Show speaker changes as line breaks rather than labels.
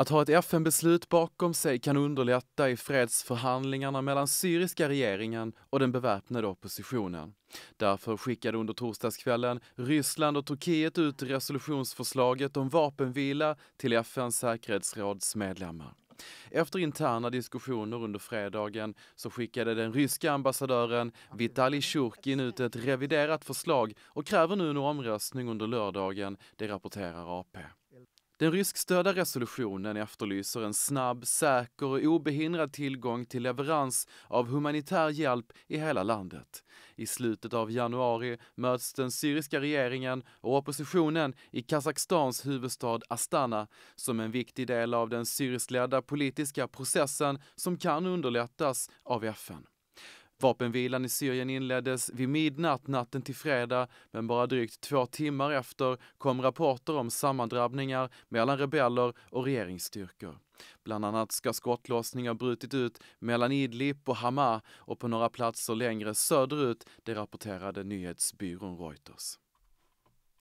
Att ha ett FN-beslut bakom sig kan underlätta i fredsförhandlingarna mellan syriska regeringen och den beväpnade oppositionen. Därför skickade under torsdagskvällen Ryssland och Turkiet ut resolutionsförslaget om vapenvila till FNs säkerhetsråds medlemmar. Efter interna diskussioner under fredagen så skickade den ryska ambassadören Vitali Tjurkin ut ett reviderat förslag och kräver nu en omröstning under lördagen, det rapporterar AP. Den ryskstödda resolutionen efterlyser en snabb, säker och obehindrad tillgång till leverans av humanitär hjälp i hela landet. I slutet av januari möts den syriska regeringen och oppositionen i Kazakstans huvudstad Astana som en viktig del av den syriskledda politiska processen som kan underlättas av FN. Vapenvilan i Syrien inleddes vid midnatt natten till fredag, men bara drygt två timmar efter kom rapporter om sammandrabbningar mellan rebeller och regeringsstyrkor. Bland annat ska skottlossningar brutit ut mellan Idlib och Hama och på några platser längre söderut, det rapporterade nyhetsbyrån Reuters.